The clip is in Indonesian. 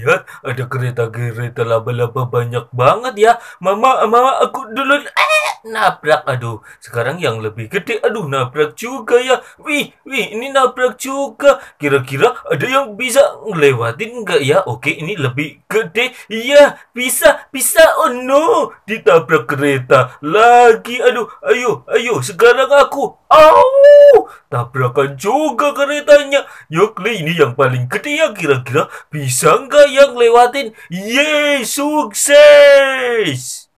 lihat ada kereta-kereta laba-laba banyak banget ya. Mama, mama aku duluan. Eh, nabrak. Aduh, sekarang yang lebih gede. Aduh, nabrak juga ya. Wih, wih, ini nabrak juga. Kira-kira ada yang bisa ngelewatin nggak ya? Oke, ini lebih gede. Iya, bisa, bisa. Oh no, ditabrak kereta lagi. Aduh, ayo, ayo. Sekarang aku. Au! Tabrakan juga keretanya. le ini yang paling gede ya kira-kira. Bisa nggak yang lewatin? Yeay, sukses!